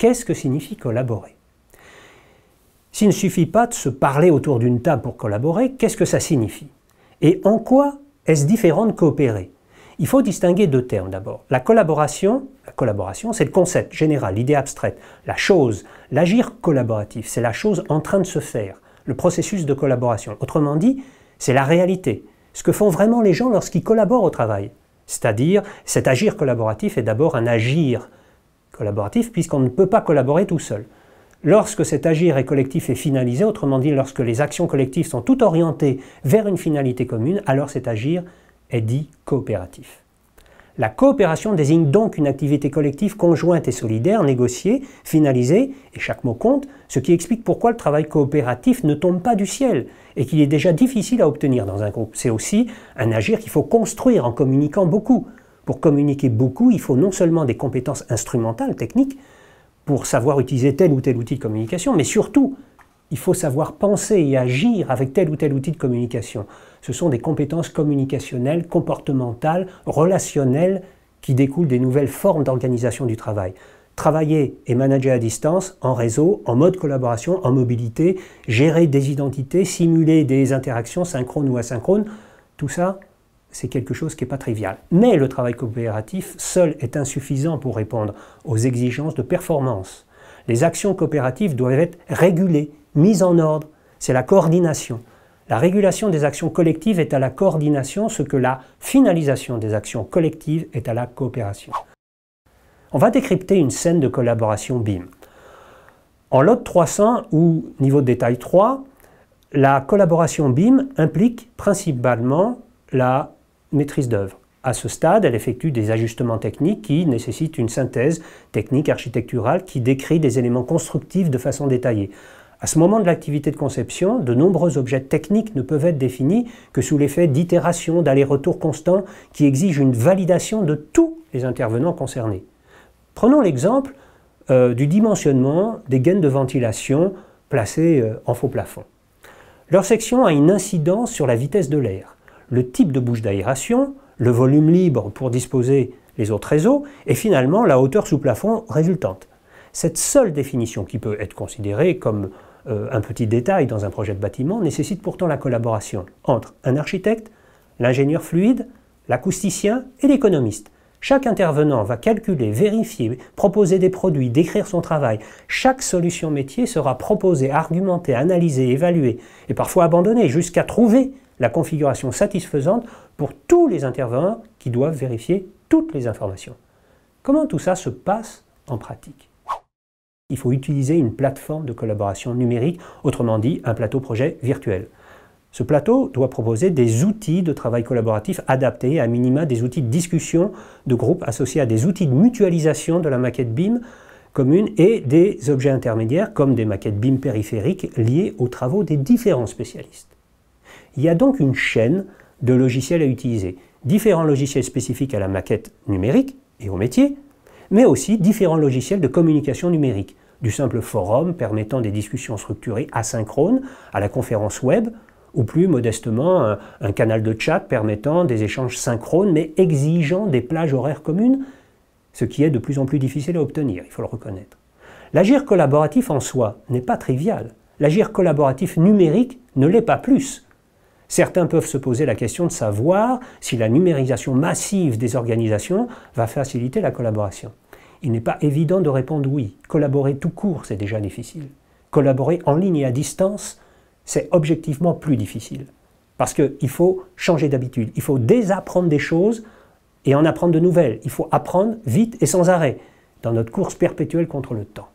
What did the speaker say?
Qu'est-ce que signifie collaborer S'il ne suffit pas de se parler autour d'une table pour collaborer, qu'est-ce que ça signifie Et en quoi est-ce différent de coopérer Il faut distinguer deux termes d'abord. La collaboration, la collaboration, c'est le concept général, l'idée abstraite, la chose, l'agir collaboratif, c'est la chose en train de se faire, le processus de collaboration. Autrement dit, c'est la réalité, ce que font vraiment les gens lorsqu'ils collaborent au travail. C'est-à-dire, cet agir collaboratif est d'abord un agir collaboratif, puisqu'on ne peut pas collaborer tout seul. Lorsque cet agir est collectif et finalisé, autrement dit, lorsque les actions collectives sont toutes orientées vers une finalité commune, alors cet agir est dit coopératif. La coopération désigne donc une activité collective conjointe et solidaire, négociée, finalisée, et chaque mot compte, ce qui explique pourquoi le travail coopératif ne tombe pas du ciel et qu'il est déjà difficile à obtenir dans un groupe. C'est aussi un agir qu'il faut construire en communiquant beaucoup, pour communiquer beaucoup, il faut non seulement des compétences instrumentales, techniques, pour savoir utiliser tel ou tel outil de communication, mais surtout, il faut savoir penser et agir avec tel ou tel outil de communication. Ce sont des compétences communicationnelles, comportementales, relationnelles, qui découlent des nouvelles formes d'organisation du travail. Travailler et manager à distance, en réseau, en mode collaboration, en mobilité, gérer des identités, simuler des interactions synchrones ou asynchrones, tout ça, c'est quelque chose qui n'est pas trivial. Mais le travail coopératif seul est insuffisant pour répondre aux exigences de performance. Les actions coopératives doivent être régulées, mises en ordre. C'est la coordination. La régulation des actions collectives est à la coordination, ce que la finalisation des actions collectives est à la coopération. On va décrypter une scène de collaboration BIM. En lot 300 ou niveau de détail 3, la collaboration BIM implique principalement la maîtrise d'œuvre. À ce stade, elle effectue des ajustements techniques qui nécessitent une synthèse technique architecturale qui décrit des éléments constructifs de façon détaillée. À ce moment de l'activité de conception, de nombreux objets techniques ne peuvent être définis que sous l'effet d'itérations, d'allers-retours constants qui exigent une validation de tous les intervenants concernés. Prenons l'exemple euh, du dimensionnement des gaines de ventilation placées euh, en faux plafond. Leur section a une incidence sur la vitesse de l'air le type de bouche d'aération, le volume libre pour disposer les autres réseaux, et finalement la hauteur sous plafond résultante. Cette seule définition qui peut être considérée comme euh, un petit détail dans un projet de bâtiment nécessite pourtant la collaboration entre un architecte, l'ingénieur fluide, l'acousticien et l'économiste. Chaque intervenant va calculer, vérifier, proposer des produits, décrire son travail. Chaque solution métier sera proposée, argumentée, analysée, évaluée et parfois abandonnée jusqu'à trouver la configuration satisfaisante pour tous les intervenants qui doivent vérifier toutes les informations. Comment tout ça se passe en pratique Il faut utiliser une plateforme de collaboration numérique, autrement dit un plateau projet virtuel. Ce plateau doit proposer des outils de travail collaboratif adaptés à minima des outils de discussion de groupe associés à des outils de mutualisation de la maquette BIM commune et des objets intermédiaires comme des maquettes BIM périphériques liées aux travaux des différents spécialistes. Il y a donc une chaîne de logiciels à utiliser. Différents logiciels spécifiques à la maquette numérique et au métier, mais aussi différents logiciels de communication numérique, du simple forum permettant des discussions structurées asynchrones à la conférence web, ou plus modestement un, canal de chat permettant des échanges synchrones mais exigeant des plages horaires communes, ce qui est de plus en plus difficile à obtenir, il faut le reconnaître. L'agir collaboratif en soi n'est pas trivial. L'agir collaboratif numérique ne l'est pas plus. Certains peuvent se poser la question de savoir si la numérisation massive des organisations va faciliter la collaboration. Il n'est pas évident de répondre oui. Collaborer tout court, c'est déjà difficile. Collaborer en ligne et à distance, c'est objectivement plus difficile. Parce qu'il faut changer d'habitude, il faut désapprendre des choses et en apprendre de nouvelles. Il faut apprendre vite et sans arrêt dans notre course perpétuelle contre le temps.